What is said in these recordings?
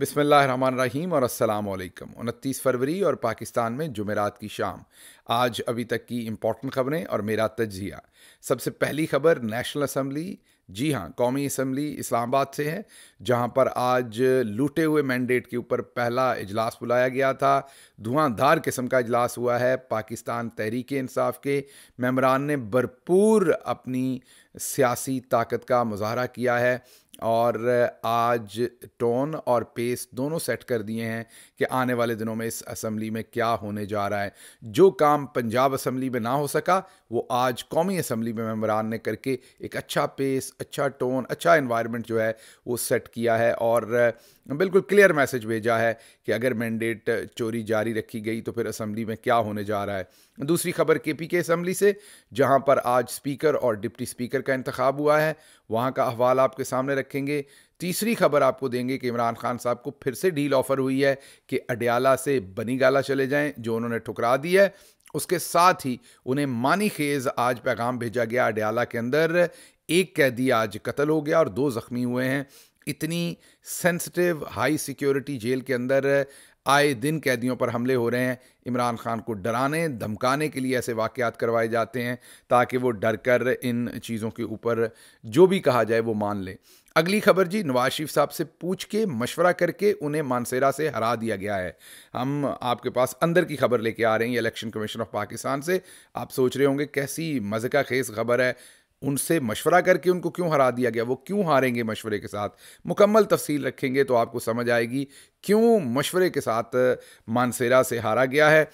बिसमीम और असलकम उनतीस फरवरी और पाकिस्तान में जुमेरात की शाम आज अभी तक की इम्पॉर्टेंट खबरें और मेरा तजिया सबसे पहली खबर नेशनल असम्बली जी हाँ कौमी असम्बली इस्लामाबाद से है जहाँ पर आज लूटे हुए मैंडेट के ऊपर पहला इजलास बुलाया गया था धुआंधार किस्म का इजलास हुआ है पाकिस्तान तहरीक इंसाफ के मम्बरान ने भरपूर अपनी सियासी ताकत का मुजाहरा किया है और आज टोन और पेस दोनों सेट कर दिए हैं कि आने वाले दिनों में इस असम्बली में क्या होने जा रहा है जो काम पंजाब असम्बली में ना हो सका वो आज कौमी असम्बली में मम्बरान ने करके एक अच्छा पेस अच्छा टोन अच्छा इन्वायरमेंट जो है वो सेट किया है और बिल्कुल क्लियर मैसेज भेजा है कि अगर मैंडेट चोरी जारी रखी गई तो फिर असम्बली में क्या होने जा रहा है दूसरी खबर के पी के असम्बली से जहां पर आज स्पीकर और डिप्टी स्पीकर का इंतखब हुआ है वहां का अहवाल आपके सामने रखेंगे तीसरी खबर आपको देंगे कि इमरान खान साहब को फिर से डील ऑफर हुई है कि अडयाला से बनीगाला चले जाएं जो उन्होंने ठुकरा दी है उसके साथ ही उन्हें मानी खेज आज पैगाम भेजा गया अडयाला के अंदर एक कैदी आज कत्ल हो गया और दो जख्मी हुए हैं इतनी सेंसिटिव हाई सिक्योरिटी जेल के अंदर आए दिन कैदियों पर हमले हो रहे हैं इमरान खान को डराने धमकाने के लिए ऐसे वाक़ात करवाए जाते हैं ताकि वो डर कर इन चीज़ों के ऊपर जो भी कहा जाए वो मान लें अगली खबर जी नवाज शरीफ साहब से पूछ के मशवरा करके उन्हें मानसेरा से हरा दिया गया है हम आपके पास अंदर की खबर लेके आ रहे हैं इलेक्शन कमीशन ऑफ पाकिस्तान से आप सोच रहे होंगे कैसी मज़े का खेस खबर है उनसे मशवरा करके उनको क्यों हरा दिया गया वो क्यों हारेंगे मशवरे के साथ मुकम्मल तफसील रखेंगे तो आपको समझ आएगी क्यों मशवरे के साथ मानसेरा से हारा गया है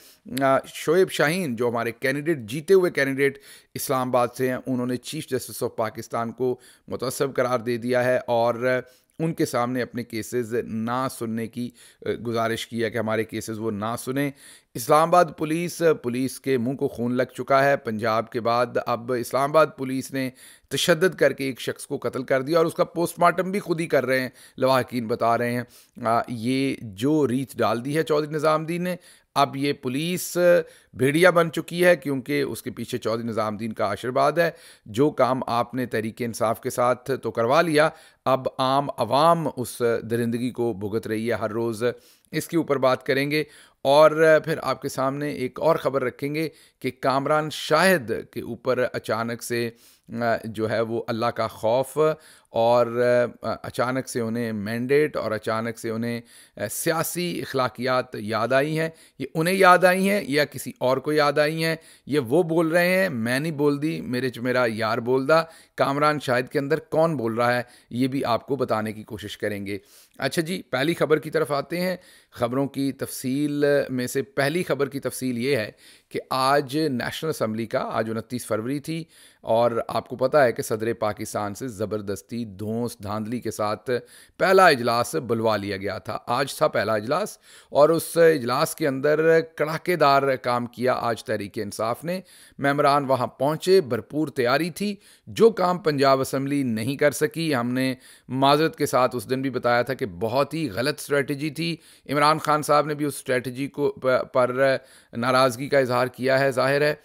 शोएब शाहीन जो हमारे कैंडिडेट जीते हुए कैंडिडेट इस्लामाबाद से हैं उन्होंने चीफ जस्टिस ऑफ पाकिस्तान को मुतसब करार दे दिया है और उनके सामने अपने केसेस ना सुनने की गुजारिश की है कि हमारे केसेस वो ना सुने इस्लामाबाद पुलिस पुलिस के मुंह को खून लग चुका है पंजाब के बाद अब इस्लामाबाद पुलिस ने तशद करके एक शख्स को कत्ल कर दिया और उसका पोस्टमार्टम भी खुद ही कर रहे हैं लवाकिन बता रहे हैं आ, ये जो रीच डाल दी है चौधरी निज़ामदीन ने अब ये पुलिस भेड़िया बन चुकी है क्योंकि उसके पीछे चौधरी निज़ामुद्दीन का आशीर्वाद है जो काम आपने तहरीक इंसाफ के साथ तो करवा लिया अब आम आवाम उस दरिंदगी को भुगत रही है हर रोज़ इसके ऊपर बात करेंगे और फिर आपके सामने एक और ख़बर रखेंगे कि कामरान शाहिद के ऊपर अचानक से जो है वो अल्लाह का खौफ और अचानक से उन्हें मैंडेट और अचानक से उन्हें सियासी अखलाकियात याद आई हैं ये उन्हें याद आई हैं या किसी और को याद आई हैं ये वो बोल रहे हैं मैं नहीं बोल दी मेरे च मेरा यार बोल दा कामरान शाहिद के अंदर कौन बोल रहा है ये भी आपको बताने की कोशिश करेंगे अच्छा जी पहली खबर की तरफ आते हैं ख़बरों की तफसील में से पहली खबर की तफसील ये है कि आज नेशनल असम्बली का आज उनतीस फरवरी थी और आपको पता है कि सदर पाकिस्तान से ज़बरदस्ती धोस धांधली के साथ पहला इजलास बुलवा लिया गया था आज था पहला इजलास और उस इजलास के अंदर कड़ाकेदार काम किया आज तहरीक इंसाफ ने मेमरान वहाँ पहुँचे भरपूर तैयारी थी जो काम पंजाब असम्बली नहीं कर सकी हमने माजरत के साथ उस दिन भी बताया था कि बहुत ही गलत स्ट्रेटजी थी इमरान खान साहब ने भी उस स्ट्रेटजी को पर नाराज़गी का इजहार किया है जाहिर है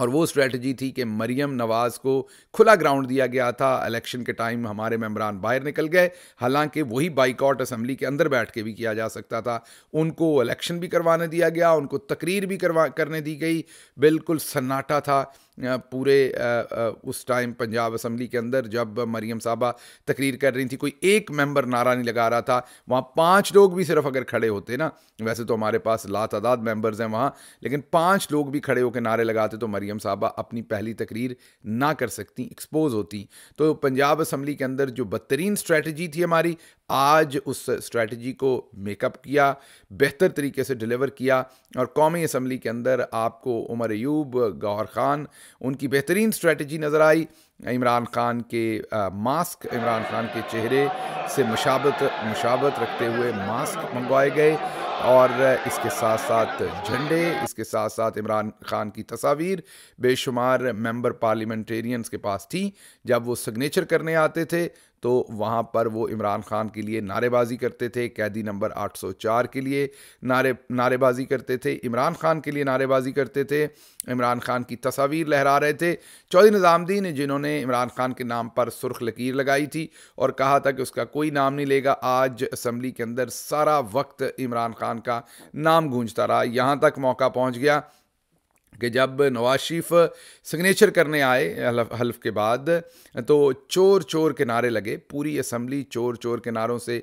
और वो स्ट्रेटजी थी कि मरियम नवाज़ को खुला ग्राउंड दिया गया था इलेक्शन के टाइम हमारे मेंबरान बाहर निकल गए हालांकि वही बाइकआउट असम्बली के अंदर बैठ के भी किया जा सकता था उनको इलेक्शन भी करवाने दिया गया उनको तकरीर भी करवा करने दी गई बिल्कुल सन्नाटा था पूरे उस टाइम पंजाब असम्बली के अंदर जब मरीम साहबा तकरीर कर रही थी कोई एक मेंबर नारा नहीं लगा रहा था वहाँ पांच लोग भी सिर्फ अगर खड़े होते ना वैसे तो हमारे पास तदाद मेंबर्स हैं वहाँ लेकिन पांच लोग भी खड़े होकर नारे लगाते तो मरीम साहबा अपनी पहली तकरीर ना कर सकती एक्सपोज होती तो पंजाब असम्बली के अंदर जो बदतरीन स्ट्रैटी थी हमारी आज उस स्ट्रैटी को मेकअप किया बेहतर तरीके से डिलीवर किया और कौमी असम्बली के अंदर आपको उमर यूब गौहर ख़ान उनकी बेहतरीन स्ट्रेटजी नज़र आई इमरान खान के आ, मास्क इमरान खान के चेहरे से मुशाबत मुशाबत रखते हुए मास्क मंगवाए गए और इसके साथ साथ झंडे इसके साथ साथ इमरान खान की तस्वीर बेशुमार मेंबर पार्लियामेंटेरियंस के पास थी जब वो सिग्नेचर करने आते थे तो वहाँ पर वो इमरान खान के लिए नारेबाजी करते थे कैदी नंबर 804 के लिए नारे नारेबाजी करते थे इमरान खान के लिए नारेबाजी करते थे इमरान खान की तस्वीर लहरा रहे थे चौधरी निज़ामदीन जिन्होंने इमरान खान के नाम पर सुर्ख लकीर लगाई थी और कहा था कि उसका कोई नाम नहीं लेगा आज असम्बली के अंदर सारा वक्त इमरान खान का नाम गूंजता रहा यहाँ तक मौका पहुँच गया कि जब नवाज शरीफ सिग्नेचर करने आए हल्फ के बाद तो चोर चोर के नारे लगे पूरी असम्बली चोर चोर के नारों से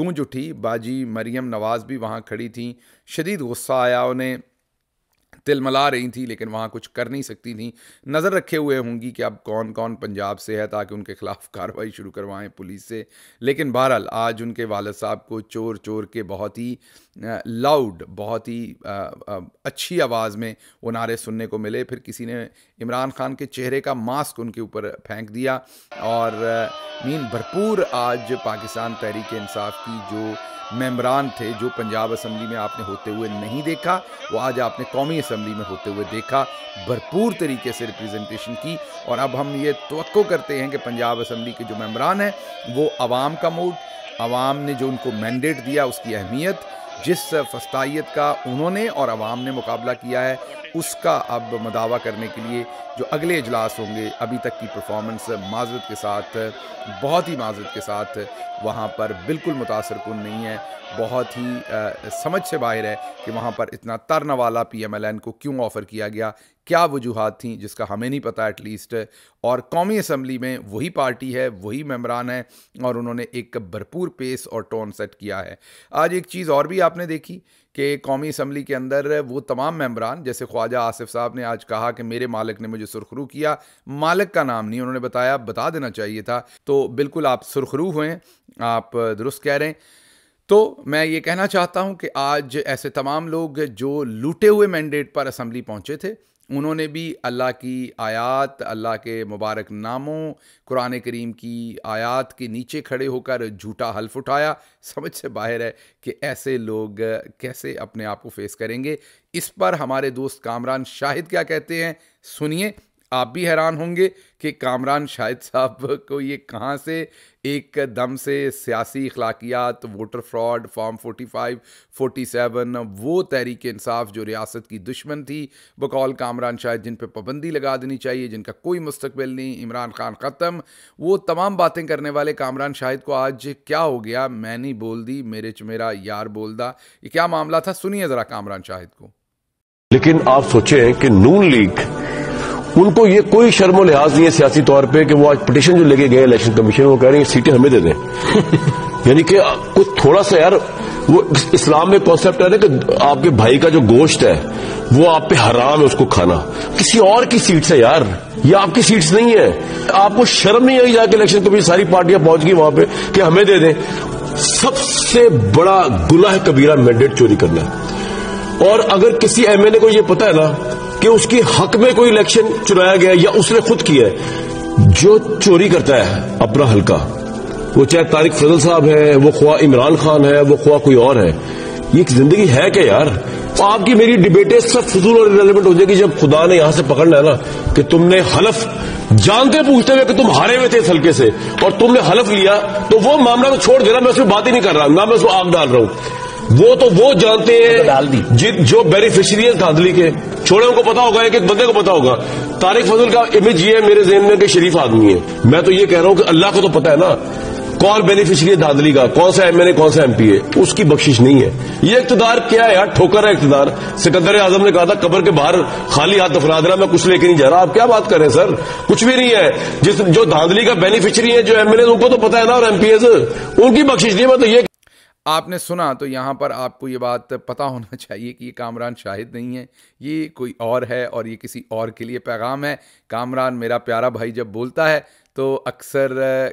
गूंज उठी बाजी मरियम नवाज़ भी वहाँ खड़ी थीं शदीद गुस्सा आया उन्हें तिलमला रही थी लेकिन वहाँ कुछ कर नहीं सकती थी नज़र रखे हुए होंगी कि अब कौन कौन पंजाब से है ताकि उनके खिलाफ कार्रवाई शुरू करवाएं पुलिस से लेकिन बहरहाल आज उनके वालद साहब को चोर चोर के बहुत ही लाउड बहुत ही अच्छी आवाज़ में वो नारे सुनने को मिले फिर किसी ने इमरान खान के चेहरे का मास्क उनके ऊपर फेंक दिया और मीन भरपूर आज पाकिस्तान तहरीक इंसाफ की जो मेम्बरान थे जो पंजाब असम्बली में आपने होते हुए नहीं देखा वो आज आपने कौमी असम्बली में होते हुए देखा भरपूर तरीके से रिप्रेजेंटेशन की और अब हम ये तो करते हैं कि पंजाब असम्बली के जो मेम्बरान हैं वो आवाम का मूड आवाम ने जो उनको मैंडेट दिया उसकी अहमियत जिस फस्ताइत का उन्होंने और आवाम ने मुकाबला किया है उसका अब मदावा करने के लिए जो अगले इजलास होंगे अभी तक की परफॉर्मेंस माजरत के साथ बहुत ही माजरत के साथ वहाँ पर बिल्कुल मुतासर कन नहीं है बहुत ही आ, समझ से बाहर है कि वहाँ पर इतना तरन वाला पी एम एल एन को क्यों ऑफ़र किया गया क्या वजूहत थी जिसका हमें नहीं पता एटलीस्ट और कौमी असम्बली में वही पार्टी है वही मम्बरान है और उन्होंने एक भरपूर पेस और टोन सेट किया है आज एक चीज़ और भी आपने देखी कि कौमी असम्बली के अंदर वो तमाम मम्बरान जैसे ख्वाजा आसिफ साहब ने आज कहा कि मेरे मालिक ने मुझे सुरखरू किया मालिक का नाम नहीं उन्होंने बताया बता देना चाहिए था तो बिल्कुल आप सुरखरू हुए आप दुरुस्त कह रहे हैं तो मैं ये कहना चाहता हूँ कि आज ऐसे तमाम लोग जो लूटे हुए मैंडेट पर असम्बली पहुँचे थे उन्होंने भी अल्लाह की आयत अल्लाह के मुबारक नामों कुरान करीम की आयत के नीचे खड़े होकर झूठा हल्फ उठाया समझ से बाहर है कि ऐसे लोग कैसे अपने आप को फेस करेंगे इस पर हमारे दोस्त कामरान शाहिद क्या कहते हैं सुनिए आप भी हैरान होंगे कि कामरान शाहिद साहब को ये कहाँ से एक दम से सियासी अखलाकियात वोटर फ्रॉड फॉर्म 45, 47 वो तहरीक इंसाफ जो रियासत की दुश्मन थी बकौल कामरान शाहिद जिन पर पाबंदी लगा देनी चाहिए जिनका कोई मुस्तबिल नहीं इमरान खान ख़त्म वो तमाम बातें करने वाले कामरान शाहिद को आज क्या हो गया मैं नहीं बोल दी मेरे च मेरा यार बोल दा ये क्या मामला था सुनिए ज़रा कामरान शाहिद को लेकिन आप सोचें कि नून लीग उनको ये कोई शर्म लिहाज नहीं है सियासी तौर पर कि वो आज पटिशन जो लेके गए इलेक्शन कमीशन वो कह रहे हैं सीटें हमें दे दें यानी कि कुछ थोड़ा सा यार वो इस्लाम में कॉन्सेप्ट है ना कि आपके भाई का जो गोश्त है वो आप पे हराम है उसको खाना किसी और की सीट से यार ये आपकी सीट्स नहीं है आपको शर्म नहीं आई जाके इलेक्शन कमीशन सारी पार्टियां पहुंच गई वहां पे कि हमें दे दें सबसे बड़ा गुलाह कबीरा मैंडेट चोरी करना और अगर किसी एमएलए को ये पता है ना कि उसके हक में कोई इलेक्शन चुनाया गया या उसने खुद किया है जो चोरी करता है अपना हल्का वो चाहे तारिक फजल साहब है वो ख्वा इमरान खान है वो ख्वा कोई और है ये जिंदगी है क्या यार तो आपकी मेरी डिबेटें सब फजूल और रिलेवेंट हो जाएगी जब खुदा ने यहां से पकड़ना है ना कि तुमने हलफ जानते पूछते हुए कि तुम हारे हुए थे इस हल्के से और तुमने हलफ लिया तो वो मामला तो छोड़ देना मैं उसमें बात ही नहीं कर रहा ना मैं उसको आग डाल रहा हूं वो तो वो जानते हैं अच्छा, डाल दी जिन जो है धांधली के छोड़े उनको पता होगा एक एक बंदे को पता होगा तारिक फजल का इमेज ये है मेरे जहन में कि शरीफ आदमी है मैं तो ये कह रहा हूं कि अल्लाह को तो पता है ना कौन बेनिफिशरी है धांधली का कौन सा एमएलए कौन सा एमपी है उसकी बख्शिश नहीं है ये इकतदार क्या है यार ठोकर है इकतदार सिकंदर आजम ने कहा था कबर के बाहर खाली हाथ दफरा देना मैं कुछ लेके नहीं जा रहा आप क्या बात कर रहे हैं सर कुछ भी नहीं है जिस जो धांधली का बेनिफिशरी है जो एमएलए उनको तो पता है ना और एमपीएस उनकी बख्शिश नहीं मैं मतलब तो ये आपने सुना तो यहाँ पर आपको ये बात पता होना चाहिए कि ये कामरान शाहिद नहीं है ये कोई और है और ये किसी और के लिए पैगाम है कामरान मेरा प्यारा भाई जब बोलता है तो अक्सर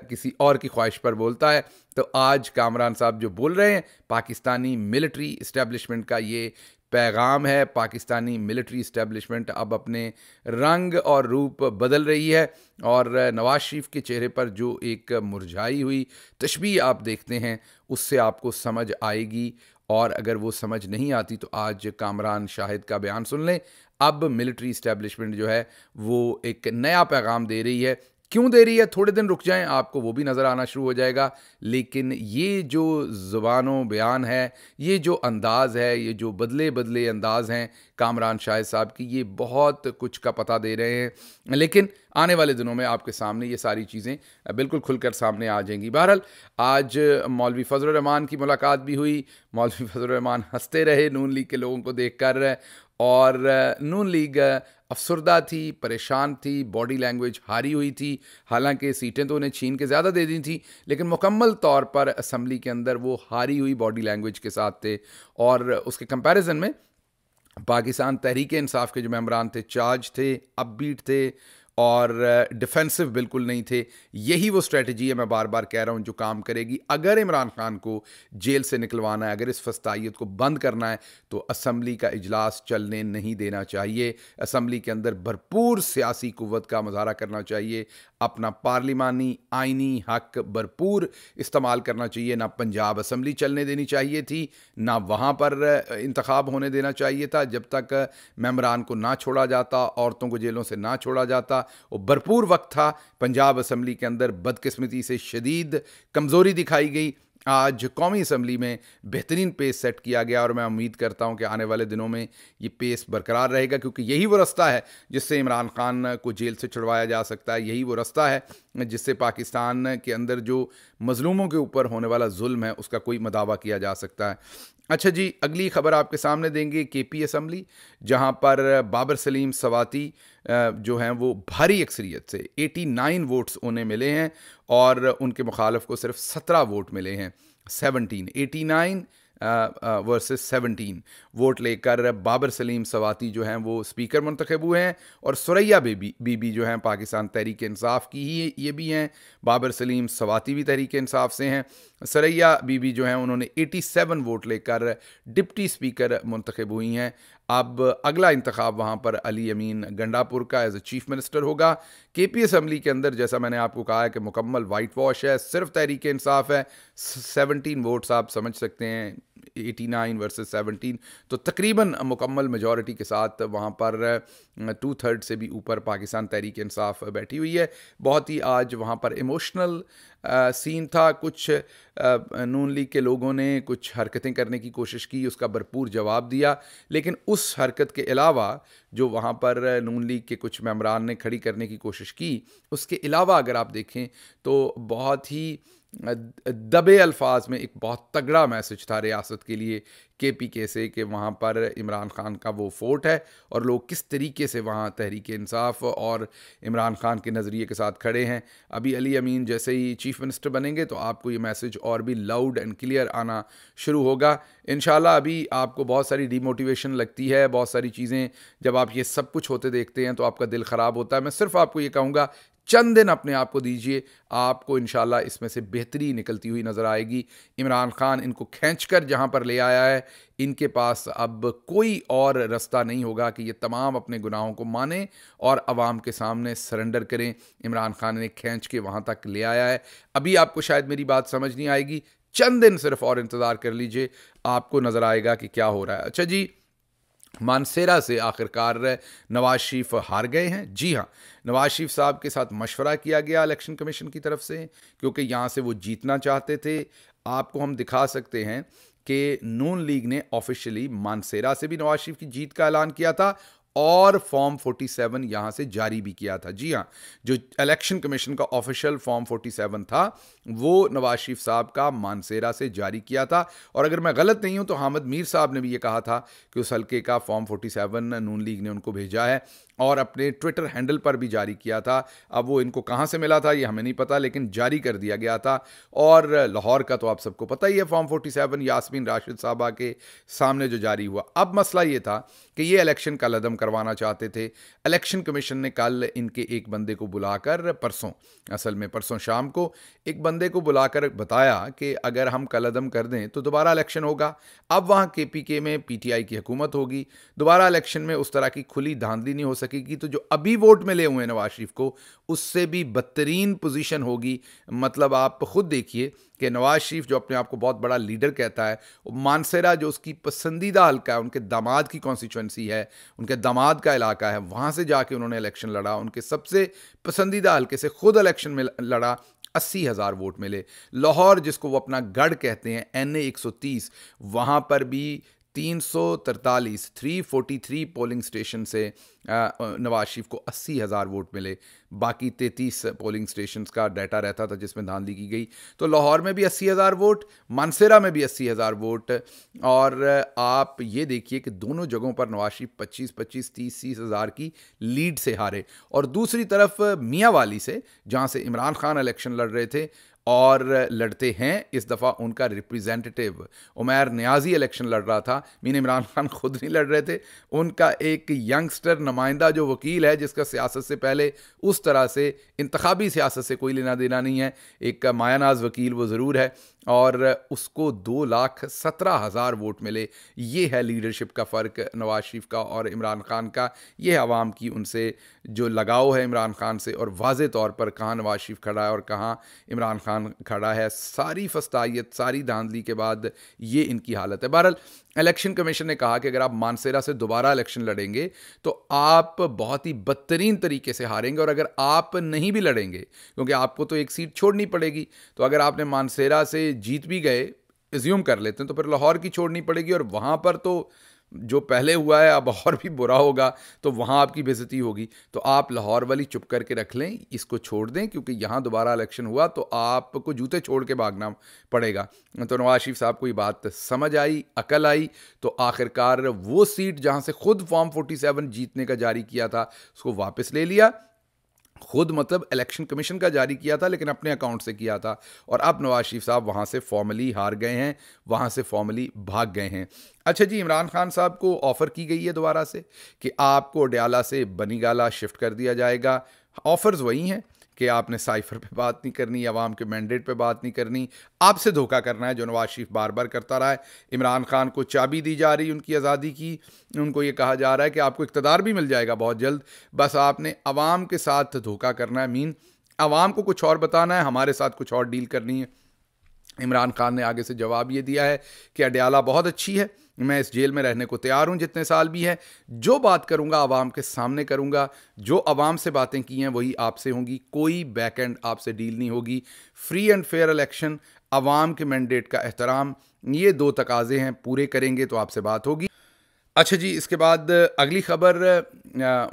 किसी और की ख्वाहिश पर बोलता है तो आज कामरान साहब जो बोल रहे हैं पाकिस्तानी मिलिट्री इस्टेब्लिशमेंट का ये पैगाम है पाकिस्तानी मिलिट्री इस्टेब्लिशमेंट अब अपने रंग और रूप बदल रही है और नवाज शरीफ के चेहरे पर जो एक मुरझाई हुई तशबी आप देखते हैं उससे आपको समझ आएगी और अगर वो समझ नहीं आती तो आज कामरान शाहिद का बयान सुन लें अब मिलिट्री इस्टेब्लिशमेंट जो है वो एक नया पैगाम दे रही है क्यों दे रही है थोड़े दिन रुक जाएं आपको वो भी नज़र आना शुरू हो जाएगा लेकिन ये जो ज़ुबानों बयान है ये जो अंदाज़ है ये जो बदले बदले अंदाज़ हैं कामरान शाह साहब की ये बहुत कुछ का पता दे रहे हैं लेकिन आने वाले दिनों में आपके सामने ये सारी चीज़ें बिल्कुल खुलकर सामने आ जाएंगी बहरहाल आज मौलवी फजल रहमान की मुलाकात भी हुई मौलवी फजल रहमान हंसते रहे नून लीग के लोगों को देख कर और नून लीग अफसरदा थी परेशान थी बॉडी लैंग्वेज हारी हुई थी हालांकि सीटें तो उन्हें छीन के ज़्यादा दे दी थी लेकिन मुकम्मल तौर पर असम्बली के अंदर वो हारी हुई बॉडी लैंग्वेज के साथ थे और उसके कंपैरिजन में पाकिस्तान तहरीक इंसाफ के जो मम्बरान थे चार्ज थे अपबीट थे और डिफेंसिव बिल्कुल नहीं थे यही वो स्ट्रेटजी है मैं बार बार कह रहा हूँ जो काम करेगी अगर इमरान खान को जेल से निकलवाना है अगर इस फस्ताइत को बंद करना है तो असम्बली का इजलास चलने नहीं देना चाहिए असम्बली के अंदर भरपूर सियासी कुत का मुजाहरा करना चाहिए अपना पार्लिमानी आइनी हक भरपूर इस्तेमाल करना चाहिए ना पंजाब असम्बली चलने देनी चाहिए थी ना वहाँ पर इंतखब होने देना चाहिए था जब तक मेम्बरान को ना छोड़ा जाता औरतों को जेलों से ना छोड़ा जाता वो भरपूर वक्त था पंजाब असम्बली के अंदर बदकिस्मती से शदीद कमज़ोरी दिखाई गई आज कौमी असम्बली में बेहतरीन पेस सेट किया गया और मैं उम्मीद करता हूं कि आने वाले दिनों में ये पेस बरकरार रहेगा क्योंकि यही वो रास्ता है जिससे इमरान खान को जेल से छुड़वाया जा सकता है यही वो रास्ता है जिससे पाकिस्तान के अंदर जो मज़लूमों के ऊपर होने वाला जुल्म है उसका कोई मदावा किया जा सकता है अच्छा जी अगली खबर आपके सामने देंगे के पी असम्बली जहाँ पर बाबर सलीम सवाती जो हैं वो भारी अक्सरियत से 89 वोट्स उन्हें मिले हैं और उनके मुखालफ को सिर्फ सत्रह वोट मिले हैं seventeen eighty nine versus seventeen vote लेकर बाबर सलीम सवाती जो हैं वो स्पीकर मंतखब हुए हैं और सुरैया बेबी बीबी जो हैं पाकिस्तान तहरीक इंसाफ की ही ये भी हैं बाबर सलीम सवाती भी तहरीक इंसाफ से हैं सरैया बीबी जो हैं उन्होंने 87 वोट लेकर डिप्टी स्पीकर मंतखब हुई हैं अब अगला इंतखब वहाँ पर अली अमीन गंडापुर का एज ए चीफ मिनिस्टर होगा के पी असम्बली के अंदर जैसा मैंने आपको कहा है कि मुकम्मल वाइट वॉश है सिर्फ तहरीक इंसाफ है 17 वोट्स आप समझ सकते हैं 89 वर्सेस 17 तो तकरीबन मुकम्मल मेजॉरिटी के साथ वहाँ पर टू थर्ड से भी ऊपर पाकिस्तान तहरीक इंसाफ बैठी हुई है बहुत ही आज वहाँ पर इमोशनल सीन था कुछ नून लीग के लोगों ने कुछ हरकतें करने की कोशिश की उसका भरपूर जवाब दिया लेकिन उस हरकत के अलावा जो वहाँ पर नून लीग के कुछ मम्बरान ने खड़ी करने की कोशिश की उसके अलावा अगर आप देखें तो बहुत ही दबे अल्फाज में एक बहुत तगड़ा मैसेज था रियासत के लिए के पी के से कि वहाँ पर इमरान ख़ान का वो फोर्ट है और लोग किस तरीके से वहाँ तहरीक इंसाफ और इमरान ख़ान के नज़रिए के साथ खड़े हैं अभी अली अमीन जैसे ही चीफ़ मिनिस्टर बनेंगे तो आपको ये मैसेज और भी लाउड एंड क्लियर आना शुरू होगा इन अभी आपको बहुत सारी डीमोटिवेशन लगती है बहुत सारी चीज़ें जब आप ये सब कुछ होते देखते हैं तो आपका दिल ख़राब होता है मैं सिर्फ आपको ये कहूँगा चंद दिन अपने आप को दीजिए आपको इन इसमें से बेहतरी निकलती हुई नज़र आएगी इमरान ख़ान इनको खींच कर जहाँ पर ले आया है इनके पास अब कोई और रास्ता नहीं होगा कि ये तमाम अपने गुनाहों को माने और आवाम के सामने सरेंडर करें इमरान ख़ान ने खींच के वहाँ तक ले आया है अभी आपको शायद मेरी बात समझ नहीं आएगी चंद दिन सिर्फ और इंतज़ार कर लीजिए आपको नज़र आएगा कि क्या हो रहा है अच्छा जी मानसेरा से आखिरकार नवाज शरीफ हार गए हैं जी हाँ नवाज शरीफ साहब के साथ मशवरा किया गया इलेक्शन कमीशन की तरफ से क्योंकि यहाँ से वो जीतना चाहते थे आपको हम दिखा सकते हैं कि नून लीग ने ऑफिशियली मानसेरा से भी नवाज शरीफ की जीत का ऐलान किया था और फॉर्म 47 यहां से जारी भी किया था जी हाँ जो इलेक्शन कमीशन का ऑफिशियल फॉर्म 47 था वो नवाज शरीफ साहब का मानसेरा से जारी किया था और अगर मैं गलत नहीं हूं तो हामद मीर साहब ने भी ये कहा था कि उस हल्के का फॉर्म 47 नून लीग ने उनको भेजा है और अपने ट्विटर हैंडल पर भी जारी किया था अब वो इनको कहाँ से मिला था ये हमें नहीं पता लेकिन जारी कर दिया गया था और लाहौर का तो आप सबको पता ही है फॉर्म 47 यासमीन राशिद साहबा के सामने जो जारी हुआ अब मसला ये था कि ये इलेक्शन का लदम करवाना चाहते थे इलेक्शन कमीशन ने कल इनके एक बंदे को बुलाकर परसों असल में परसों शाम को एक बंदे को बुलाकर बताया कि अगर हम अदम कर दें तो दोबारा इलेक्शन होगा अब वहाँ के पी के में पी टी आई की हुकूमत होगी दोबारा इलेक्शन में उस तरह की खुली धांधली नहीं हो सकती सकेगी तो जो अभी वोट मिले हुए हैं नवाज शरीफ को उससे भी बदतरीन पोजीशन होगी मतलब आप खुद देखिए कि नवाज शरीफ जो अपने आप को बहुत बड़ा लीडर कहता है मानसेरा जो उसकी पसंदीदा हल्का है उनके दामाद की कॉन्स्टिट्यूंसी है उनके दामाद का इलाका है वहाँ से जाके उन्होंने इलेक्शन लड़ा उनके सबसे पसंदीदा हल्के से खुद इलेक्शन में लड़ा अस्सी हज़ार वोट मिले लाहौर जिसको वो अपना गढ़ कहते हैं एन ए एक सौ तीस वहाँ पर भी तीन सौ तरतालीस three forty three polling station से नवाज शरीफ को अस्सी हज़ार वोट मिले बाकी तैंतीस पोलिंग स्टेशन का डाटा रहता था जिसमें धांधली की गई तो लाहौर में भी अस्सी हज़ार वोट मानसेरा में भी अस्सी हज़ार वोट और आप ये देखिए कि दोनों जगहों पर नवाज शरीफ पच्चीस पच्चीस तीस तीस हज़ार की लीड से हारे और दूसरी तरफ मियाँ वाली से जहाँ से इमरान खान इलेक्शन लड़ रहे थे और लड़ते हैं इस दफ़ा उनका रिप्रेजेंटेटिव उमैर न्याजी इलेक्शन लड़ रहा था मीन इमरान खान खुद नहीं लड़ रहे थे उनका एक यंगस्टर नुमाइंदा जो वकील है जिसका सियासत से पहले उस तरह से इंतबी सियासत से कोई लेना देना नहीं है एक मायानाज वकील वो ज़रूर है और उसको दो लाख सत्रह हज़ार वोट मिले ये है लीडरशिप का फ़र्क नवाज शरीफ का और इमरान खान का ये आवाम की उनसे जो लगाव है इमरान खान से और वाज तौर पर कहाँ नवाज शरीफ खड़ा है और कहाँ इमरान खान खड़ा है सारी फस्ताइत सारी धांधली के बाद ये इनकी हालत है बहरहाल इलेक्शन कमीशन ने कहा कि अगर आप मानसेरा से दोबारा इलेक्शन लड़ेंगे तो आप बहुत ही बदतरीन तरीके से हारेंगे और अगर आप नहीं भी लड़ेंगे क्योंकि आपको तो एक सीट छोड़नी पड़ेगी तो अगर आपने मानसेरा से जीत भी गए एज्यूम कर लेते हैं तो फिर लाहौर की छोड़नी पड़ेगी और वहाँ पर तो जो पहले हुआ है अब और भी बुरा होगा तो वहाँ आपकी बेजती होगी तो आप लाहौर वाली चुप करके रख लें इसको छोड़ दें क्योंकि यहाँ दोबारा इलेक्शन हुआ तो आपको जूते छोड़ के भागना पड़ेगा तो नवाज शरीफ साहब को ये बात समझ आई अकल आई तो आखिरकार वो सीट जहाँ से खुद फॉर्म 47 जीतने का जारी किया था उसको वापस ले लिया खुद मतलब इलेक्शन कमीशन का जारी किया था लेकिन अपने अकाउंट से किया था और अब नवाज शरीफ साहब वहाँ से फॉर्मली हार गए हैं वहाँ से फॉर्मली भाग गए हैं अच्छा जी इमरान खान साहब को ऑफ़र की गई है दोबारा से कि आपको अड्याला से बनीगाला शिफ्ट कर दिया जाएगा ऑफ़र्स वही हैं कि आपने साइफर पे बात नहीं करनी आवाम के मैंडेट पे बात नहीं करनी आपसे धोखा करना है जो नवाज शरीफ बार बार करता रहा है इमरान खान को चाबी दी जा रही उनकी आज़ादी की उनको ये कहा जा रहा है कि आपको इकतदार भी मिल जाएगा बहुत जल्द बस आपने आवाम के साथ धोखा करना है मीन आवाम को कुछ और बताना है हमारे साथ कुछ और डील करनी है इमरान खान ने आगे से जवाब ये दिया है कि अडयाला बहुत अच्छी है मैं इस जेल में रहने को तैयार हूँ जितने साल भी हैं जो बात करूँगा आवाम के सामने करूँगा जो आवाम से बातें की हैं वही आपसे होंगी कोई बैक एंड आपसे डील नहीं होगी फ्री एंड फेयर इलेक्शन आवाम के मैंडेट का एहतराम ये दो तकाजे हैं पूरे करेंगे तो आपसे बात होगी अच्छा जी इसके बाद अगली खबर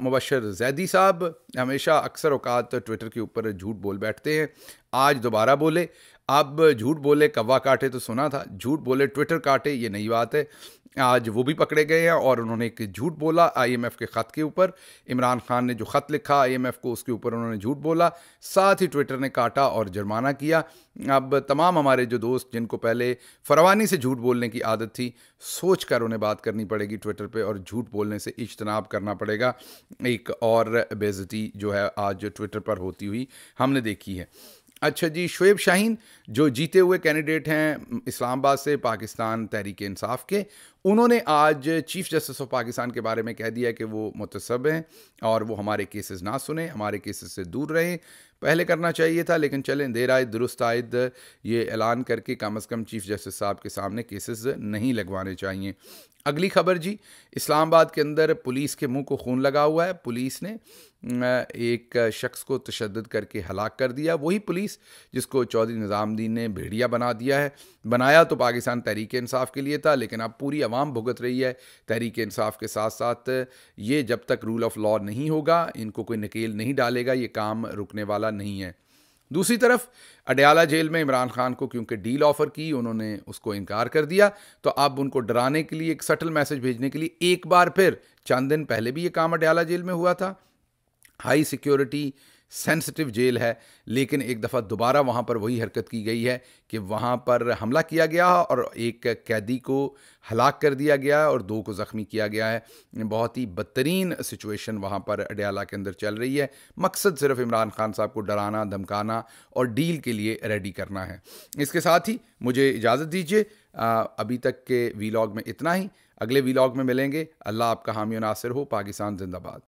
मुबशर जैदी साहब हमेशा अक्सर अवकात ट्विटर के ऊपर झूठ बोल बैठते हैं आज दोबारा बोले अब झूठ बोले कवा काटे तो सुना था झूठ बोले ट्विटर काटे ये नई बात है आज वो भी पकड़े गए हैं और उन्होंने एक झूठ बोला आईएमएफ के ख़त के ऊपर इमरान खान ने जो ख़त लिखा आईएमएफ को उसके ऊपर उन्होंने झूठ बोला साथ ही ट्विटर ने काटा और जुर्माना किया अब तमाम हमारे जो दोस्त जिनको पहले फरवानी से झूठ बोलने की आदत थी सोच कर उन्हें बात करनी पड़ेगी ट्विटर पर और झूठ बोलने से इजतनाब करना पड़ेगा एक और बेजती जो है आज ट्विटर पर होती हुई हमने देखी है अच्छा जी शुएब शाहीन जो जीते हुए कैंडिडेट हैं इस्लामाबाद से पाकिस्तान तहरीक इंसाफ के उन्होंने आज चीफ जस्टिस ऑफ पाकिस्तान के बारे में कह दिया कि वो मुतसब हैं और वो हमारे केसेस ना सुने हमारे केसेस से दूर रहें पहले करना चाहिए था लेकिन चलें देर आए दुरुस्त आए ये ऐलान करके कम अज़ कम चीफ जस्टिस साहब के सामने केसेस नहीं लगवाने चाहिए अगली खबर जी इस्लामाबाद के अंदर पुलिस के मुंह को खून लगा हुआ है पुलिस ने एक शख्स को तशद करके हलाक कर दिया वही पुलिस जिसको चौधरी निज़ाम निज़ामुद्दीन ने भेड़िया बना दिया है बनाया तो पाकिस्तान तहरीक इंसाफ के लिए था लेकिन अब पूरी आवाम भुगत रही है तहरीक इंसाफ के साथ साथ ये जब तक रूल ऑफ लॉ नहीं होगा इनको कोई नकेल नहीं डालेगा ये काम रुकने वाला नहीं है दूसरी तरफ अडयाला जेल में इमरान खान को क्योंकि डील ऑफ़र की उन्होंने उसको इनकार कर दिया तो अब उनको डराने के लिए एक सटल मैसेज भेजने के लिए एक बार फिर चंद दिन पहले भी ये काम अडयाला जेल में हुआ था हाई सिक्योरिटी सेंसिटिव जेल है लेकिन एक दफ़ा दोबारा वहाँ पर वही हरकत की गई है कि वहाँ पर हमला किया गया और एक कैदी को हलाक कर दिया गया और दो को ज़ख्मी किया गया है बहुत ही बदतरीन सिचुएशन वहाँ पर अडयाला के अंदर चल रही है मकसद सिर्फ इमरान खान साहब को डराना धमकाना और डील के लिए रेडी करना है इसके साथ ही मुझे इजाज़त दीजिए अभी तक के वीलॉग में इतना ही अगले वीलॉग में मिलेंगे अल्लाह आपका हामी नासिर हो पाकिस्तान जिंदाबाद